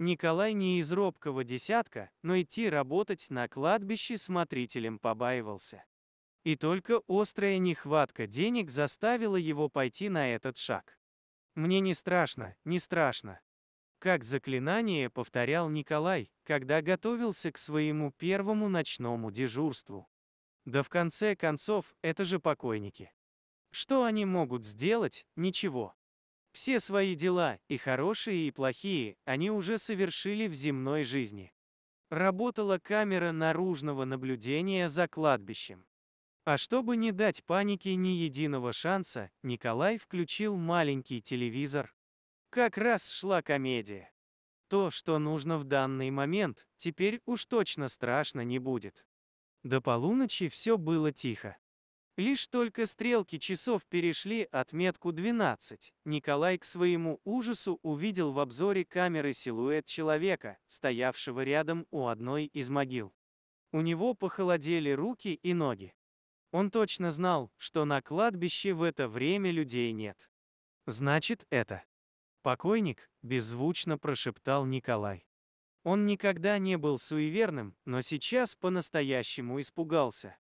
Николай не из робкого десятка, но идти работать на кладбище смотрителем побаивался. И только острая нехватка денег заставила его пойти на этот шаг. «Мне не страшно, не страшно». Как заклинание повторял Николай, когда готовился к своему первому ночному дежурству. Да в конце концов, это же покойники. Что они могут сделать, ничего. Все свои дела, и хорошие, и плохие, они уже совершили в земной жизни. Работала камера наружного наблюдения за кладбищем. А чтобы не дать панике ни единого шанса, Николай включил маленький телевизор. Как раз шла комедия. То, что нужно в данный момент, теперь уж точно страшно не будет. До полуночи все было тихо. Лишь только стрелки часов перешли отметку 12, Николай к своему ужасу увидел в обзоре камеры силуэт человека, стоявшего рядом у одной из могил. У него похолодели руки и ноги. Он точно знал, что на кладбище в это время людей нет. Значит, это... Покойник, беззвучно прошептал Николай. Он никогда не был суеверным, но сейчас по-настоящему испугался.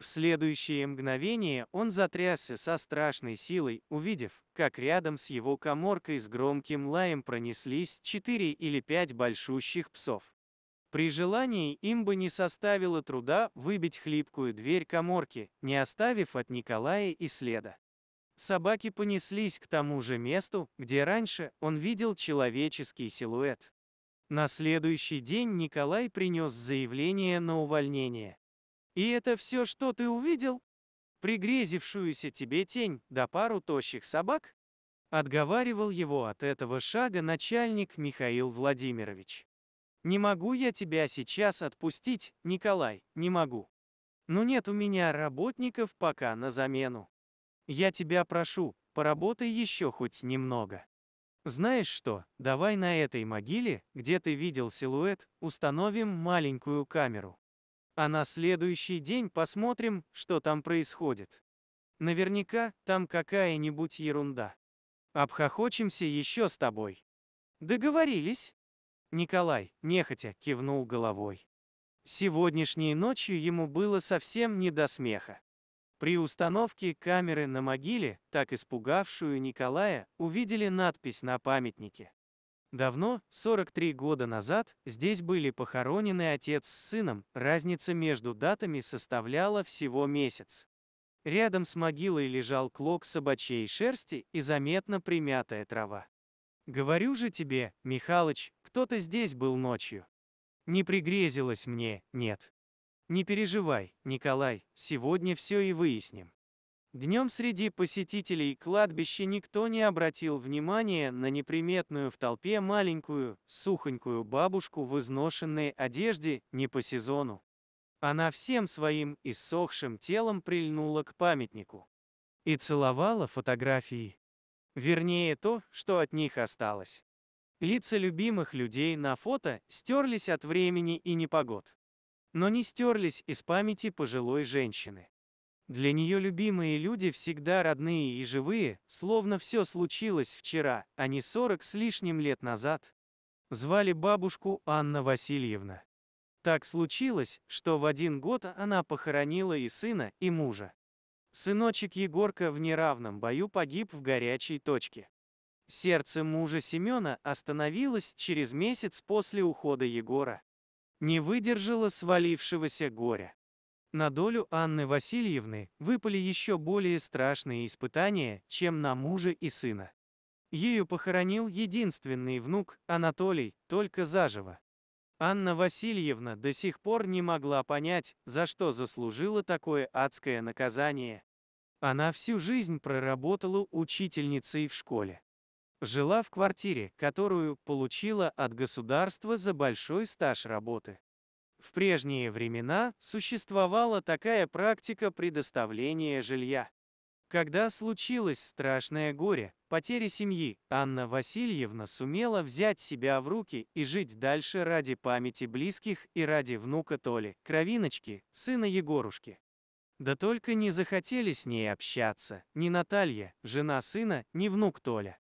В следующее мгновение он затрясся со страшной силой, увидев, как рядом с его коморкой с громким лаем пронеслись четыре или пять большущих псов. При желании им бы не составило труда выбить хлипкую дверь коморки, не оставив от Николая и следа. Собаки понеслись к тому же месту, где раньше он видел человеческий силуэт. На следующий день Николай принес заявление на увольнение. И это все, что ты увидел? Пригрезившуюся тебе тень, да пару тощих собак? Отговаривал его от этого шага начальник Михаил Владимирович. «Не могу я тебя сейчас отпустить, Николай, не могу. Но нет у меня работников пока на замену. Я тебя прошу, поработай еще хоть немного. Знаешь что, давай на этой могиле, где ты видел силуэт, установим маленькую камеру. А на следующий день посмотрим, что там происходит. Наверняка там какая-нибудь ерунда. Обхохочемся еще с тобой. Договорились? Николай, нехотя, кивнул головой. Сегодняшней ночью ему было совсем не до смеха. При установке камеры на могиле, так испугавшую Николая, увидели надпись на памятнике. Давно, 43 года назад, здесь были похоронены отец с сыном, разница между датами составляла всего месяц. Рядом с могилой лежал клок собачьей шерсти и заметно примятая трава. Говорю же тебе, Михалыч, кто-то здесь был ночью. Не пригрезилось мне, нет. Не переживай, Николай, сегодня все и выясним. Днем среди посетителей кладбища никто не обратил внимания на неприметную в толпе маленькую, сухонькую бабушку в изношенной одежде не по сезону. Она всем своим иссохшим телом прильнула к памятнику и целовала фотографии. Вернее, то, что от них осталось. Лица любимых людей на фото стерлись от времени и непогод. Но не стерлись из памяти пожилой женщины. Для нее любимые люди всегда родные и живые, словно все случилось вчера, а не 40 с лишним лет назад. Звали бабушку Анна Васильевна. Так случилось, что в один год она похоронила и сына, и мужа. Сыночек Егорка в неравном бою погиб в горячей точке. Сердце мужа Семена остановилось через месяц после ухода Егора. Не выдержало свалившегося горя. На долю Анны Васильевны выпали еще более страшные испытания, чем на мужа и сына. Ею похоронил единственный внук, Анатолий, только заживо. Анна Васильевна до сих пор не могла понять, за что заслужила такое адское наказание. Она всю жизнь проработала учительницей в школе. Жила в квартире, которую получила от государства за большой стаж работы. В прежние времена существовала такая практика предоставления жилья. Когда случилось страшное горе, потеря семьи, Анна Васильевна сумела взять себя в руки и жить дальше ради памяти близких и ради внука Толи, кровиночки, сына Егорушки. Да только не захотели с ней общаться ни Наталья, жена сына, ни внук Толя.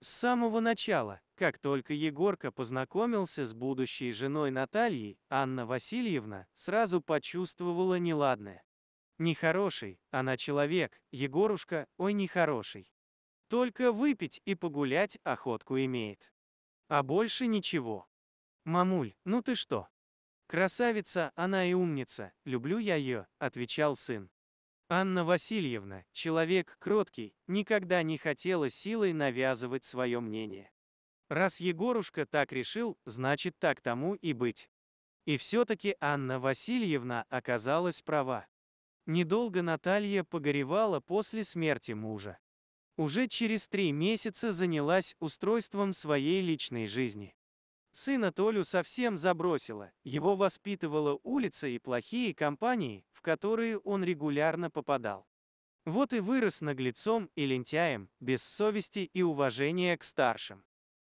С самого начала, как только Егорка познакомился с будущей женой Натальей, Анна Васильевна сразу почувствовала неладное. Нехороший, она человек, Егорушка, ой, нехороший. Только выпить и погулять охотку имеет. А больше ничего. «Мамуль, ну ты что?» «Красавица, она и умница, люблю я ее», — отвечал сын. Анна Васильевна, человек кроткий, никогда не хотела силой навязывать свое мнение. Раз Егорушка так решил, значит так тому и быть. И все-таки Анна Васильевна оказалась права. Недолго Наталья погоревала после смерти мужа. Уже через три месяца занялась устройством своей личной жизни. Сына Толю совсем забросила, его воспитывала улица и плохие компании, в которые он регулярно попадал. Вот и вырос наглецом и лентяем, без совести и уважения к старшим.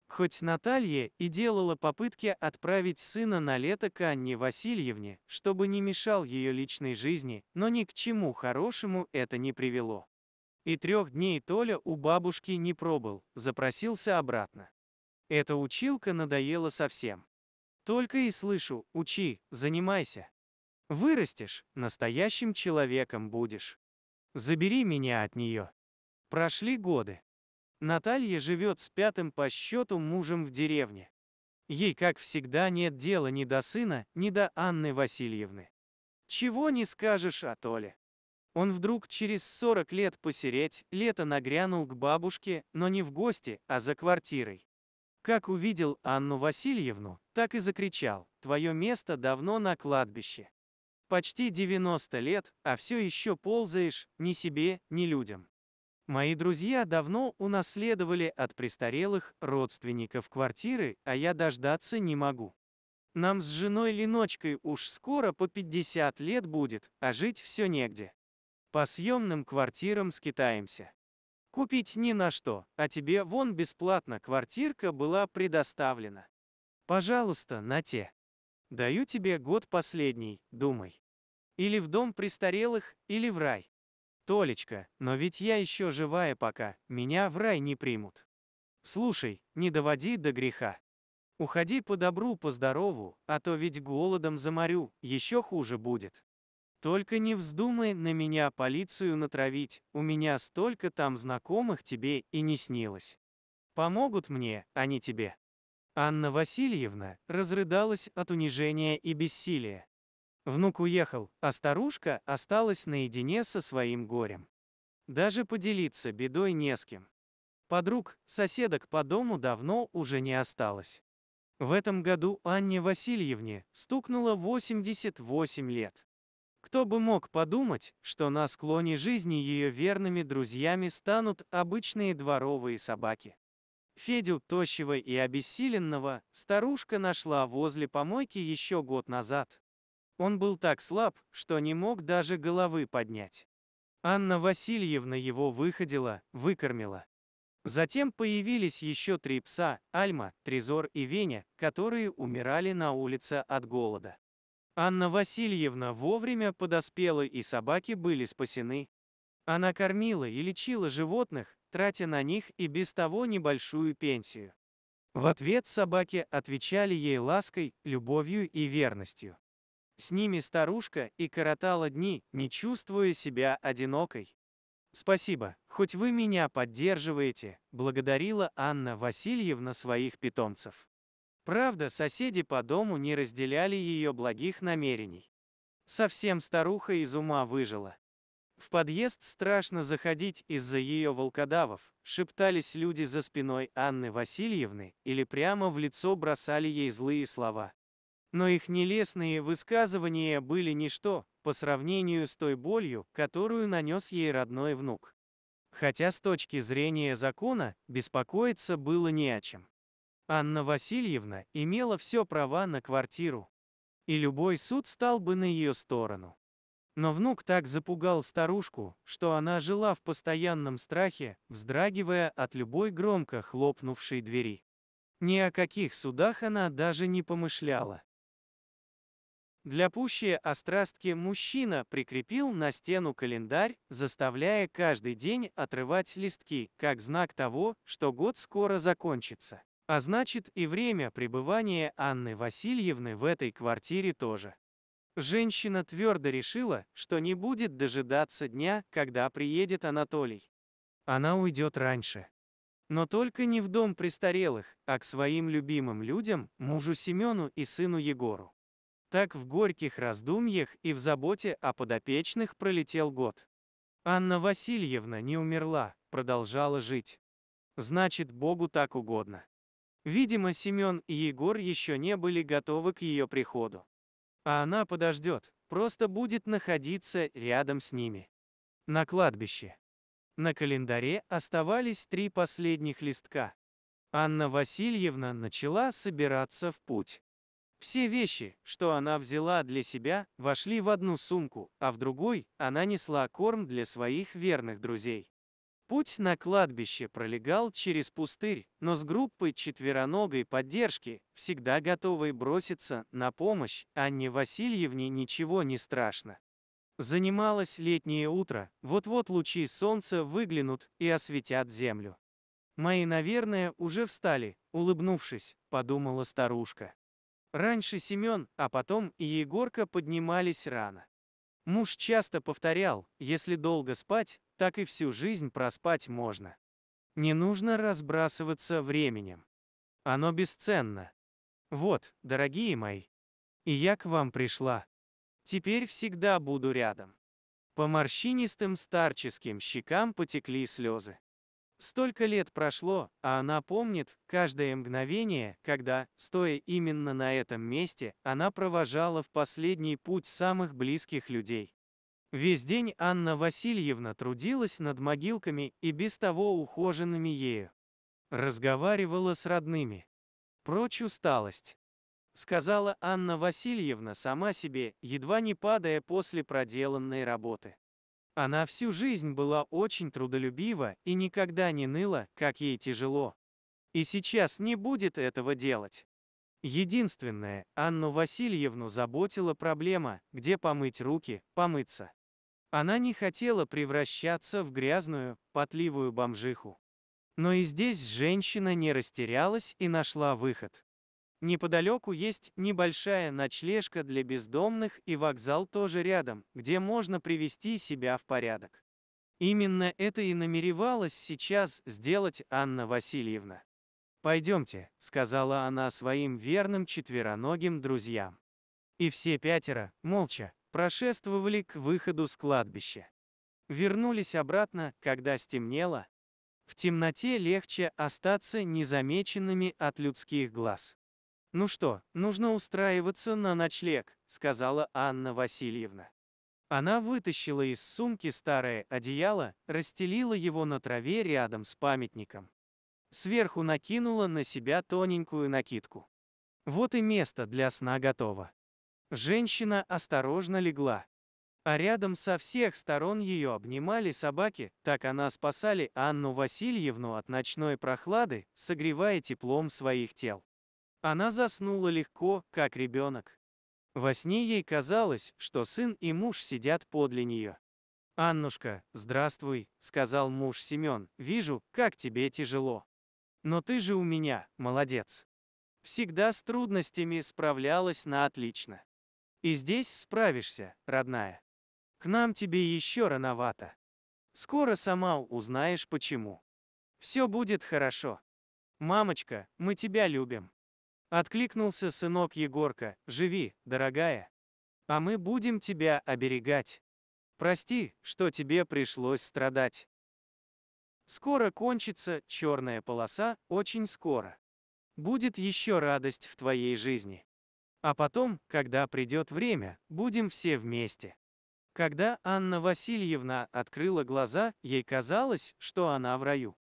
Хоть Наталья и делала попытки отправить сына на лето к Анне Васильевне, чтобы не мешал ее личной жизни, но ни к чему хорошему это не привело. И трех дней Толя у бабушки не пробыл, запросился обратно. Эта училка надоела совсем. Только и слышу, учи, занимайся. Вырастешь, настоящим человеком будешь. Забери меня от нее. Прошли годы. Наталья живет с пятым по счету мужем в деревне. Ей, как всегда, нет дела ни до сына, ни до Анны Васильевны. Чего не скажешь о Толе. Он вдруг через 40 лет посереть, лето нагрянул к бабушке, но не в гости, а за квартирой. Как увидел Анну Васильевну, так и закричал, «Твое место давно на кладбище». Почти 90 лет, а все еще ползаешь, ни себе, ни людям. Мои друзья давно унаследовали от престарелых родственников квартиры, а я дождаться не могу. Нам с женой Леночкой уж скоро по 50 лет будет, а жить все негде. По съемным квартирам скитаемся. Купить ни на что, а тебе вон бесплатно квартирка была предоставлена. Пожалуйста, на те. Даю тебе год последний, думай. Или в дом престарелых, или в рай. Толечка, но ведь я еще живая пока, меня в рай не примут. Слушай, не доводи до греха. Уходи по добру, по здорову, а то ведь голодом заморю, еще хуже будет. Только не вздумай на меня полицию натравить, у меня столько там знакомых тебе и не снилось. Помогут мне, а не тебе». Анна Васильевна разрыдалась от унижения и бессилия. Внук уехал, а старушка осталась наедине со своим горем. Даже поделиться бедой не с кем. Подруг, соседок по дому давно уже не осталось. В этом году Анне Васильевне стукнуло 88 лет. Кто бы мог подумать, что на склоне жизни ее верными друзьями станут обычные дворовые собаки. Федю, тощего и обессиленного, старушка нашла возле помойки еще год назад. Он был так слаб, что не мог даже головы поднять. Анна Васильевна его выходила, выкормила. Затем появились еще три пса, Альма, Трезор и Веня, которые умирали на улице от голода. Анна Васильевна вовремя подоспела и собаки были спасены. Она кормила и лечила животных, тратя на них и без того небольшую пенсию. В ответ собаки отвечали ей лаской, любовью и верностью. С ними старушка и коротала дни, не чувствуя себя одинокой. «Спасибо, хоть вы меня поддерживаете», — благодарила Анна Васильевна своих питомцев. Правда, соседи по дому не разделяли ее благих намерений. Совсем старуха из ума выжила. В подъезд страшно заходить из-за ее волкодавов, шептались люди за спиной Анны Васильевны или прямо в лицо бросали ей злые слова. Но их нелестные высказывания были ничто по сравнению с той болью, которую нанес ей родной внук. Хотя с точки зрения закона беспокоиться было не о чем. Анна Васильевна имела все права на квартиру, и любой суд стал бы на ее сторону. Но внук так запугал старушку, что она жила в постоянном страхе, вздрагивая от любой громко хлопнувшей двери. Ни о каких судах она даже не помышляла. Для пущей острастки мужчина прикрепил на стену календарь, заставляя каждый день отрывать листки, как знак того, что год скоро закончится. А значит и время пребывания Анны Васильевны в этой квартире тоже. Женщина твердо решила, что не будет дожидаться дня, когда приедет Анатолий. Она уйдет раньше. Но только не в дом престарелых, а к своим любимым людям, мужу Семену и сыну Егору. Так в горьких раздумьях и в заботе о подопечных пролетел год. Анна Васильевна не умерла, продолжала жить. Значит, Богу так угодно. Видимо, Семен и Егор еще не были готовы к ее приходу. А она подождет, просто будет находиться рядом с ними. На кладбище. На календаре оставались три последних листка. Анна Васильевна начала собираться в путь. Все вещи, что она взяла для себя, вошли в одну сумку, а в другой она несла корм для своих верных друзей. Путь на кладбище пролегал через пустырь, но с группой четвероногой поддержки, всегда готовой броситься на помощь, Анне Васильевне ничего не страшно. Занималось летнее утро, вот-вот лучи солнца выглянут и осветят землю. «Мои, наверное, уже встали», — улыбнувшись, подумала старушка. Раньше Семен, а потом и Егорка поднимались рано. Муж часто повторял, если долго спать, так и всю жизнь проспать можно. Не нужно разбрасываться временем. Оно бесценно. Вот, дорогие мои. И я к вам пришла. Теперь всегда буду рядом. По морщинистым старческим щекам потекли слезы. Столько лет прошло, а она помнит каждое мгновение, когда, стоя именно на этом месте, она провожала в последний путь самых близких людей. Весь день Анна Васильевна трудилась над могилками и без того ухоженными ею. Разговаривала с родными. Прочь усталость. Сказала Анна Васильевна сама себе, едва не падая после проделанной работы. Она всю жизнь была очень трудолюбива и никогда не ныла, как ей тяжело. И сейчас не будет этого делать. Единственное, Анну Васильевну заботила проблема, где помыть руки, помыться. Она не хотела превращаться в грязную, потливую бомжиху. Но и здесь женщина не растерялась и нашла выход. Неподалеку есть небольшая ночлежка для бездомных и вокзал тоже рядом, где можно привести себя в порядок. Именно это и намеревалась сейчас сделать Анна Васильевна. «Пойдемте», — сказала она своим верным четвероногим друзьям. И все пятеро, молча, прошествовали к выходу с кладбища. Вернулись обратно, когда стемнело. В темноте легче остаться незамеченными от людских глаз. «Ну что, нужно устраиваться на ночлег», — сказала Анна Васильевна. Она вытащила из сумки старое одеяло, расстелила его на траве рядом с памятником. Сверху накинула на себя тоненькую накидку. Вот и место для сна готово. Женщина осторожно легла. А рядом со всех сторон ее обнимали собаки, так она спасали Анну Васильевну от ночной прохлады, согревая теплом своих тел. Она заснула легко, как ребенок. Во сне ей казалось, что сын и муж сидят подле нее. «Аннушка, здравствуй», — сказал муж Семен, — «вижу, как тебе тяжело. Но ты же у меня, молодец. Всегда с трудностями справлялась на отлично. И здесь справишься, родная. К нам тебе еще рановато. Скоро сама узнаешь почему. Все будет хорошо. Мамочка, мы тебя любим. Откликнулся сынок Егорка, живи, дорогая. А мы будем тебя оберегать. Прости, что тебе пришлось страдать. Скоро кончится черная полоса, очень скоро. Будет еще радость в твоей жизни. А потом, когда придет время, будем все вместе. Когда Анна Васильевна открыла глаза, ей казалось, что она в раю.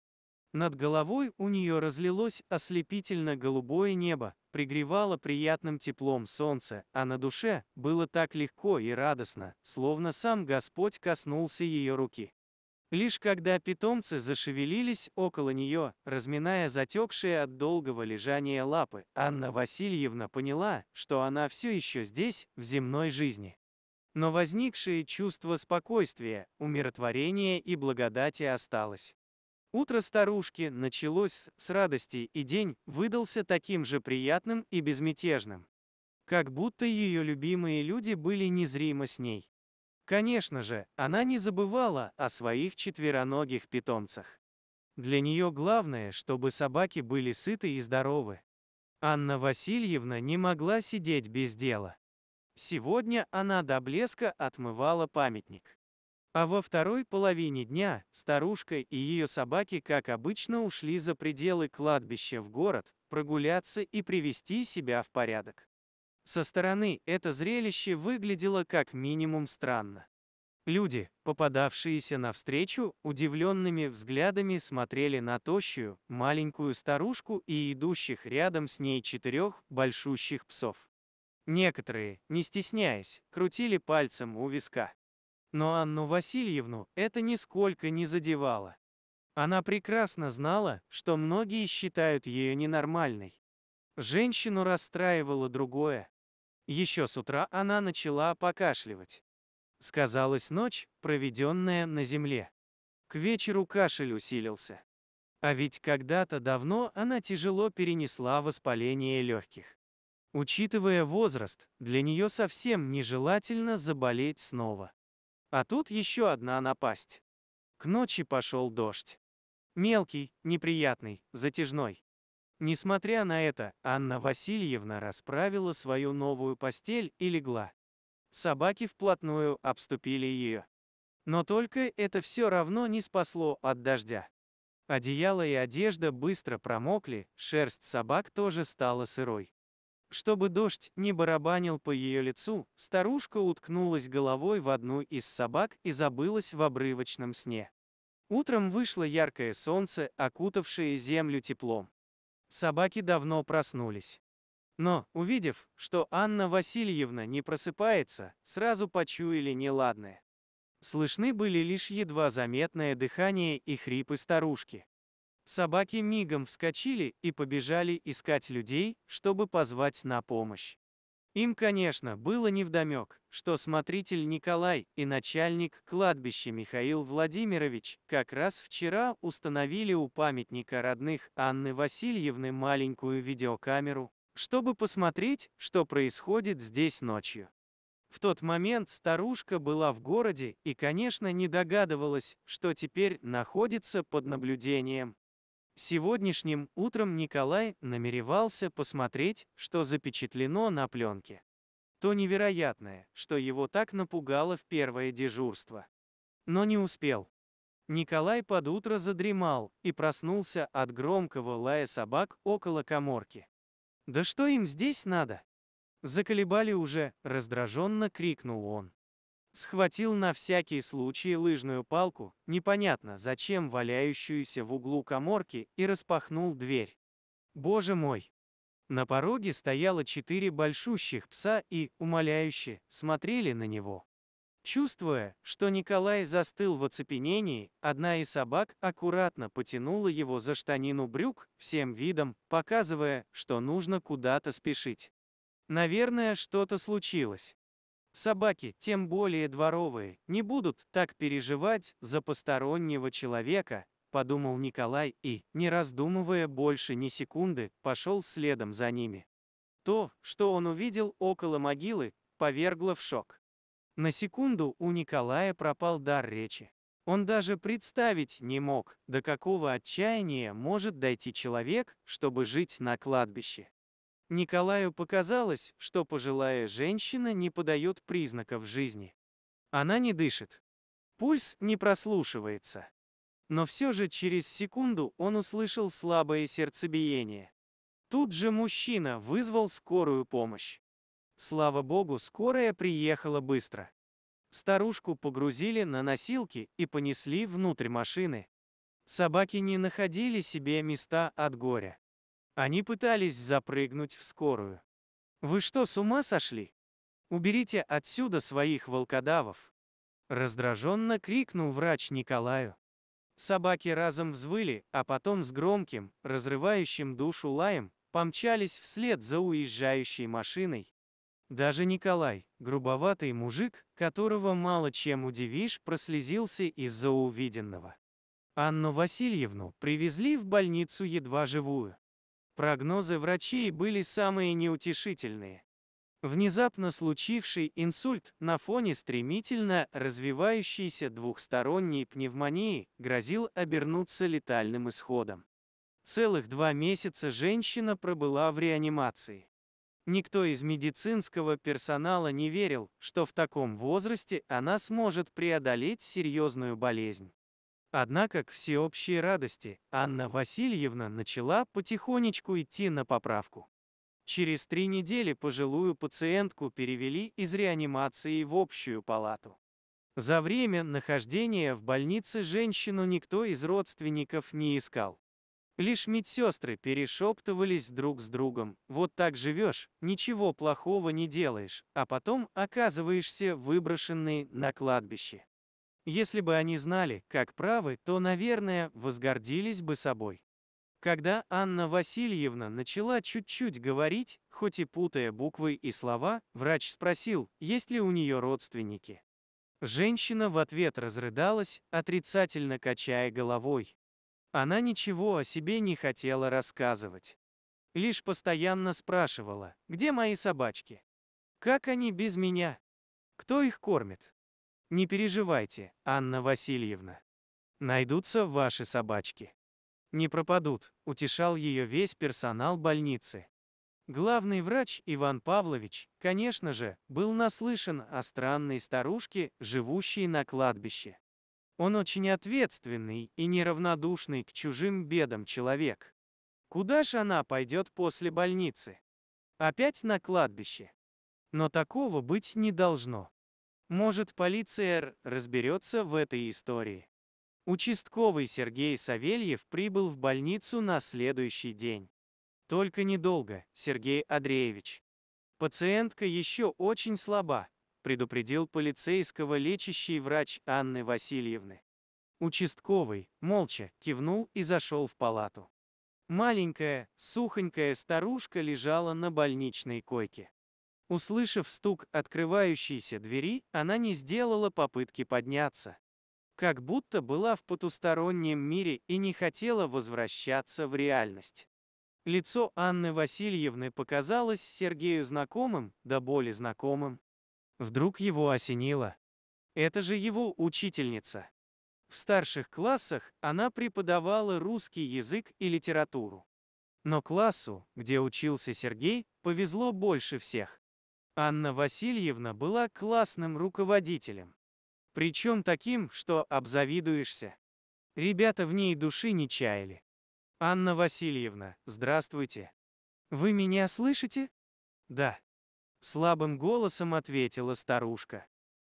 Над головой у нее разлилось ослепительно-голубое небо, пригревало приятным теплом солнце, а на душе было так легко и радостно, словно сам Господь коснулся ее руки. Лишь когда питомцы зашевелились около нее, разминая затекшие от долгого лежания лапы, Анна Васильевна поняла, что она все еще здесь, в земной жизни. Но возникшее чувство спокойствия, умиротворения и благодати осталось. Утро старушки началось с радости, и день выдался таким же приятным и безмятежным. Как будто ее любимые люди были незримо с ней. Конечно же, она не забывала о своих четвероногих питомцах. Для нее главное, чтобы собаки были сыты и здоровы. Анна Васильевна не могла сидеть без дела. Сегодня она до блеска отмывала памятник. А во второй половине дня старушка и ее собаки, как обычно, ушли за пределы кладбища в город, прогуляться и привести себя в порядок. Со стороны это зрелище выглядело как минимум странно. Люди, попадавшиеся навстречу, удивленными взглядами смотрели на тощую, маленькую старушку и идущих рядом с ней четырех большущих псов. Некоторые, не стесняясь, крутили пальцем у виска. Но Анну Васильевну это нисколько не задевало. Она прекрасно знала, что многие считают ее ненормальной. Женщину расстраивало другое. Еще с утра она начала покашливать. Сказалась ночь, проведенная на земле. К вечеру кашель усилился. А ведь когда-то давно она тяжело перенесла воспаление легких. Учитывая возраст, для нее совсем нежелательно заболеть снова. А тут еще одна напасть. К ночи пошел дождь. Мелкий, неприятный, затяжной. Несмотря на это, Анна Васильевна расправила свою новую постель и легла. Собаки вплотную обступили ее. Но только это все равно не спасло от дождя. Одеяло и одежда быстро промокли, шерсть собак тоже стала сырой. Чтобы дождь не барабанил по ее лицу, старушка уткнулась головой в одну из собак и забылась в обрывочном сне. Утром вышло яркое солнце, окутавшее землю теплом. Собаки давно проснулись. Но, увидев, что Анна Васильевна не просыпается, сразу почуяли неладное. Слышны были лишь едва заметное дыхание и хрипы старушки. Собаки мигом вскочили и побежали искать людей, чтобы позвать на помощь. Им, конечно, было невдомек, что смотритель Николай и начальник кладбища Михаил Владимирович как раз вчера установили у памятника родных Анны Васильевны маленькую видеокамеру, чтобы посмотреть, что происходит здесь ночью. В тот момент старушка была в городе и, конечно, не догадывалась, что теперь находится под наблюдением. Сегодняшним утром Николай намеревался посмотреть, что запечатлено на пленке. То невероятное, что его так напугало в первое дежурство. Но не успел. Николай под утро задремал и проснулся от громкого лая собак около коморки. «Да что им здесь надо?» Заколебали уже, раздраженно крикнул он. Схватил на всякий случай лыжную палку, непонятно зачем валяющуюся в углу коморки, и распахнул дверь. Боже мой! На пороге стояло четыре большущих пса и, умоляюще, смотрели на него. Чувствуя, что Николай застыл в оцепенении, одна из собак аккуратно потянула его за штанину брюк, всем видом, показывая, что нужно куда-то спешить. Наверное, что-то случилось. Собаки, тем более дворовые, не будут так переживать за постороннего человека, подумал Николай и, не раздумывая больше ни секунды, пошел следом за ними. То, что он увидел около могилы, повергло в шок. На секунду у Николая пропал дар речи. Он даже представить не мог, до какого отчаяния может дойти человек, чтобы жить на кладбище. Николаю показалось, что пожилая женщина не подает признаков жизни. Она не дышит. Пульс не прослушивается. Но все же через секунду он услышал слабое сердцебиение. Тут же мужчина вызвал скорую помощь. Слава богу, скорая приехала быстро. Старушку погрузили на носилки и понесли внутрь машины. Собаки не находили себе места от горя. Они пытались запрыгнуть в скорую. Вы что, с ума сошли? Уберите отсюда своих волкодавов. Раздраженно крикнул врач Николаю. Собаки разом взвыли, а потом с громким, разрывающим душу лаем, помчались вслед за уезжающей машиной. Даже Николай, грубоватый мужик, которого мало чем удивишь, прослезился из-за увиденного. Анну Васильевну привезли в больницу едва живую. Прогнозы врачей были самые неутешительные. Внезапно случивший инсульт на фоне стремительно развивающейся двухсторонней пневмонии грозил обернуться летальным исходом. Целых два месяца женщина пробыла в реанимации. Никто из медицинского персонала не верил, что в таком возрасте она сможет преодолеть серьезную болезнь. Однако к всеобщей радости Анна Васильевна начала потихонечку идти на поправку. Через три недели пожилую пациентку перевели из реанимации в общую палату. За время нахождения в больнице женщину никто из родственников не искал. Лишь медсестры перешептывались друг с другом. Вот так живешь, ничего плохого не делаешь, а потом оказываешься выброшенный на кладбище. Если бы они знали, как правы, то, наверное, возгордились бы собой. Когда Анна Васильевна начала чуть-чуть говорить, хоть и путая буквы и слова, врач спросил, есть ли у нее родственники. Женщина в ответ разрыдалась, отрицательно качая головой. Она ничего о себе не хотела рассказывать. Лишь постоянно спрашивала, где мои собачки? Как они без меня? Кто их кормит? Не переживайте, Анна Васильевна. Найдутся ваши собачки. Не пропадут, утешал ее весь персонал больницы. Главный врач Иван Павлович, конечно же, был наслышан о странной старушке, живущей на кладбище. Он очень ответственный и неравнодушный к чужим бедам человек. Куда же она пойдет после больницы? Опять на кладбище. Но такого быть не должно. Может, полиция разберется в этой истории. Участковый Сергей Савельев прибыл в больницу на следующий день. Только недолго, Сергей Андреевич. Пациентка еще очень слаба, предупредил полицейского лечащий врач Анны Васильевны. Участковый, молча, кивнул и зашел в палату. Маленькая, сухонькая старушка лежала на больничной койке. Услышав стук открывающейся двери, она не сделала попытки подняться. Как будто была в потустороннем мире и не хотела возвращаться в реальность. Лицо Анны Васильевны показалось Сергею знакомым, да более знакомым. Вдруг его осенило. Это же его учительница. В старших классах она преподавала русский язык и литературу. Но классу, где учился Сергей, повезло больше всех. Анна Васильевна была классным руководителем. Причем таким, что обзавидуешься. Ребята в ней души не чаяли. Анна Васильевна, здравствуйте. Вы меня слышите? Да. Слабым голосом ответила старушка.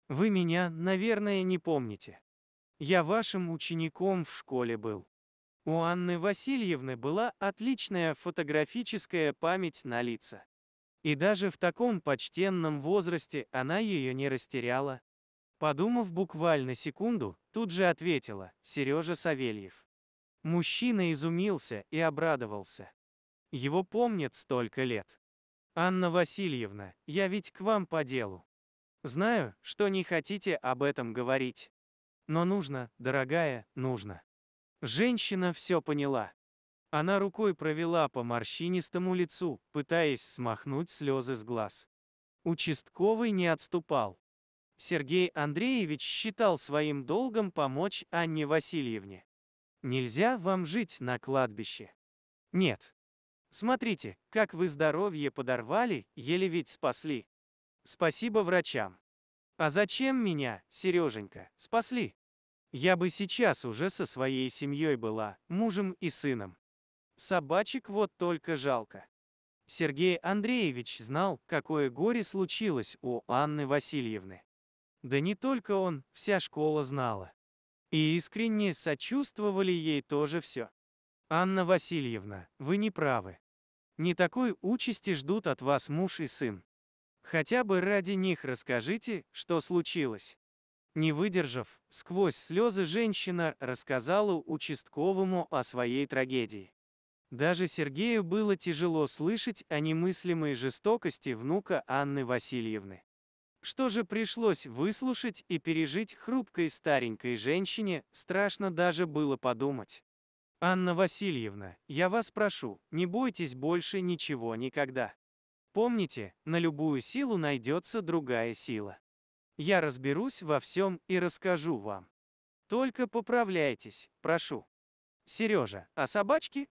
Вы меня, наверное, не помните. Я вашим учеником в школе был. У Анны Васильевны была отличная фотографическая память на лица. И даже в таком почтенном возрасте она ее не растеряла. Подумав буквально секунду, тут же ответила Сережа Савельев. Мужчина изумился и обрадовался. Его помнят столько лет. «Анна Васильевна, я ведь к вам по делу. Знаю, что не хотите об этом говорить. Но нужно, дорогая, нужно». Женщина все поняла. Она рукой провела по морщинистому лицу, пытаясь смахнуть слезы с глаз. Участковый не отступал. Сергей Андреевич считал своим долгом помочь Анне Васильевне. Нельзя вам жить на кладбище. Нет. Смотрите, как вы здоровье подорвали, еле ведь спасли. Спасибо врачам. А зачем меня, Сереженька, спасли? Я бы сейчас уже со своей семьей была, мужем и сыном. Собачек вот только жалко. Сергей Андреевич знал, какое горе случилось у Анны Васильевны. Да не только он, вся школа знала. И искренне сочувствовали ей тоже все. «Анна Васильевна, вы не правы. Не такой участи ждут от вас муж и сын. Хотя бы ради них расскажите, что случилось». Не выдержав, сквозь слезы женщина рассказала участковому о своей трагедии. Даже Сергею было тяжело слышать о немыслимой жестокости внука Анны Васильевны. Что же пришлось выслушать и пережить хрупкой старенькой женщине, страшно даже было подумать. «Анна Васильевна, я вас прошу, не бойтесь больше ничего никогда. Помните, на любую силу найдется другая сила. Я разберусь во всем и расскажу вам. Только поправляйтесь, прошу». «Сережа, а собачки?»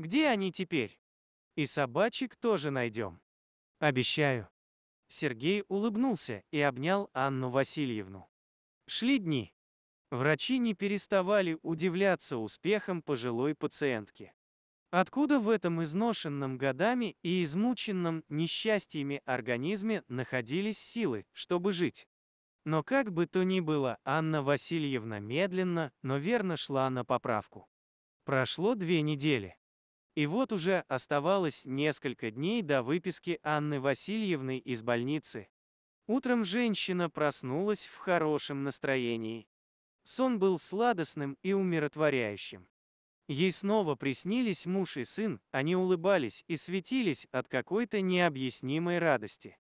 Где они теперь? И собачек тоже найдем. Обещаю. Сергей улыбнулся и обнял Анну Васильевну. Шли дни. Врачи не переставали удивляться успехам пожилой пациентки. Откуда в этом изношенном годами и измученном несчастьями организме находились силы, чтобы жить? Но как бы то ни было, Анна Васильевна медленно, но верно шла на поправку. Прошло две недели. И вот уже оставалось несколько дней до выписки Анны Васильевны из больницы. Утром женщина проснулась в хорошем настроении. Сон был сладостным и умиротворяющим. Ей снова приснились муж и сын, они улыбались и светились от какой-то необъяснимой радости.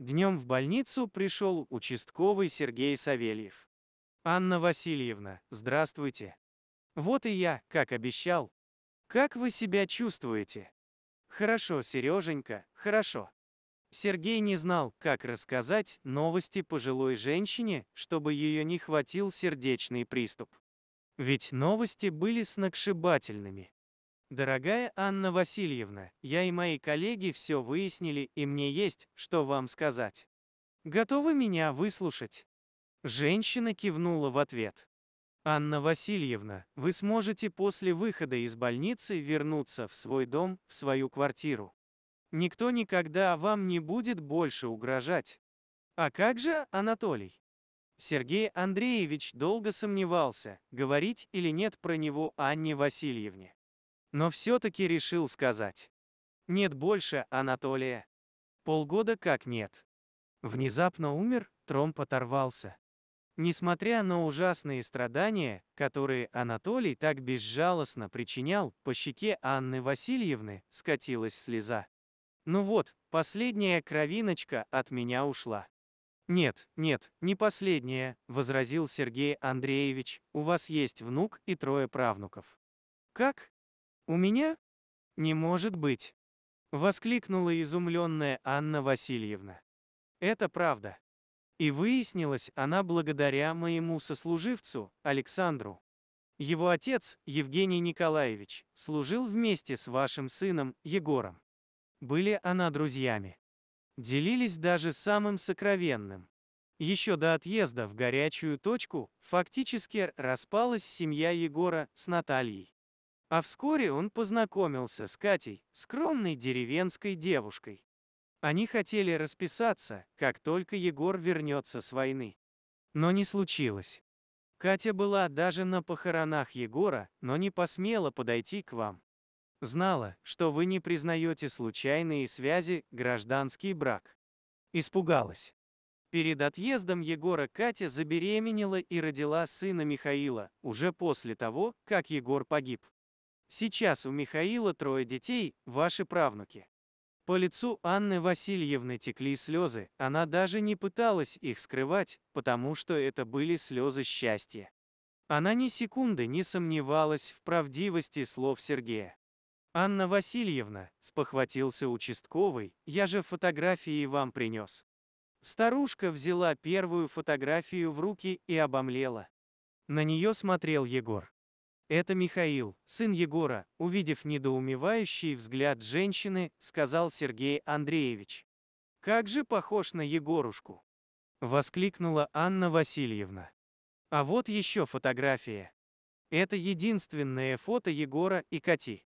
Днем в больницу пришел участковый Сергей Савельев. «Анна Васильевна, здравствуйте. Вот и я, как обещал, как вы себя чувствуете? Хорошо, Сереженька, хорошо. Сергей не знал, как рассказать новости пожилой женщине, чтобы ее не хватил сердечный приступ. Ведь новости были сногсшибательными. Дорогая Анна Васильевна, я и мои коллеги все выяснили, и мне есть, что вам сказать. Готовы меня выслушать? Женщина кивнула в ответ. Анна Васильевна, вы сможете после выхода из больницы вернуться в свой дом, в свою квартиру. Никто никогда вам не будет больше угрожать. А как же Анатолий? Сергей Андреевич долго сомневался, говорить или нет про него Анне Васильевне. Но все-таки решил сказать. Нет больше Анатолия. Полгода как нет. Внезапно умер, тромб оторвался. Несмотря на ужасные страдания, которые Анатолий так безжалостно причинял, по щеке Анны Васильевны скатилась слеза. Ну вот, последняя кровиночка от меня ушла. Нет, нет, не последняя, возразил Сергей Андреевич. У вас есть внук и трое правнуков. Как? У меня? Не может быть. Воскликнула изумленная Анна Васильевна. Это правда. И выяснилось, она благодаря моему сослуживцу, Александру. Его отец, Евгений Николаевич, служил вместе с вашим сыном, Егором. Были она друзьями. Делились даже самым сокровенным. Еще до отъезда в горячую точку фактически распалась семья Егора с Натальей. А вскоре он познакомился с Катей, скромной деревенской девушкой. Они хотели расписаться, как только Егор вернется с войны. Но не случилось. Катя была даже на похоронах Егора, но не посмела подойти к вам. Знала, что вы не признаете случайные связи, гражданский брак. Испугалась. Перед отъездом Егора Катя забеременела и родила сына Михаила, уже после того, как Егор погиб. Сейчас у Михаила трое детей, ваши правнуки. По лицу Анны Васильевны текли слезы, она даже не пыталась их скрывать, потому что это были слезы счастья. Она ни секунды не сомневалась в правдивости слов Сергея. «Анна Васильевна», — спохватился участковый, — «я же фотографии вам принес». Старушка взяла первую фотографию в руки и обомлела. На нее смотрел Егор. Это Михаил, сын Егора, увидев недоумевающий взгляд женщины, сказал Сергей Андреевич. Как же похож на Егорушку! Воскликнула Анна Васильевна. А вот еще фотография. Это единственное фото Егора и Кати.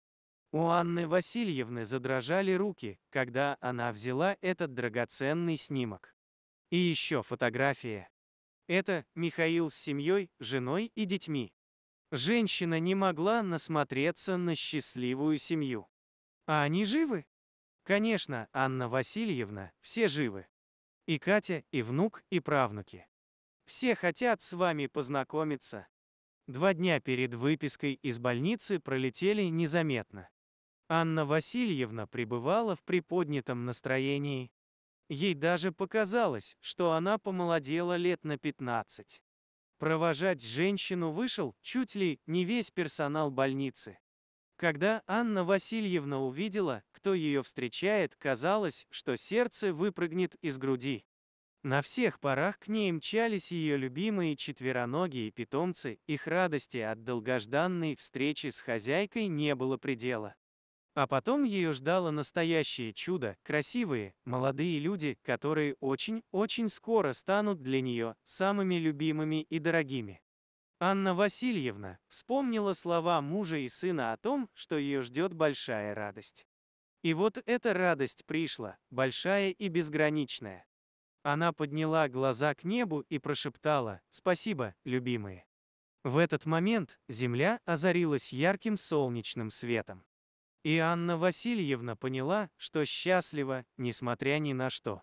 У Анны Васильевны задрожали руки, когда она взяла этот драгоценный снимок. И еще фотография. Это Михаил с семьей, женой и детьми. Женщина не могла насмотреться на счастливую семью. А они живы? Конечно, Анна Васильевна, все живы. И Катя, и внук, и правнуки. Все хотят с вами познакомиться. Два дня перед выпиской из больницы пролетели незаметно. Анна Васильевна пребывала в приподнятом настроении. Ей даже показалось, что она помолодела лет на 15. Провожать женщину вышел чуть ли не весь персонал больницы. Когда Анна Васильевна увидела, кто ее встречает, казалось, что сердце выпрыгнет из груди. На всех парах к ней мчались ее любимые четвероногие питомцы, их радости от долгожданной встречи с хозяйкой не было предела. А потом ее ждало настоящее чудо, красивые, молодые люди, которые очень-очень скоро станут для нее самыми любимыми и дорогими. Анна Васильевна вспомнила слова мужа и сына о том, что ее ждет большая радость. И вот эта радость пришла, большая и безграничная. Она подняла глаза к небу и прошептала «Спасибо, любимые». В этот момент земля озарилась ярким солнечным светом. И Анна Васильевна поняла, что счастлива, несмотря ни на что.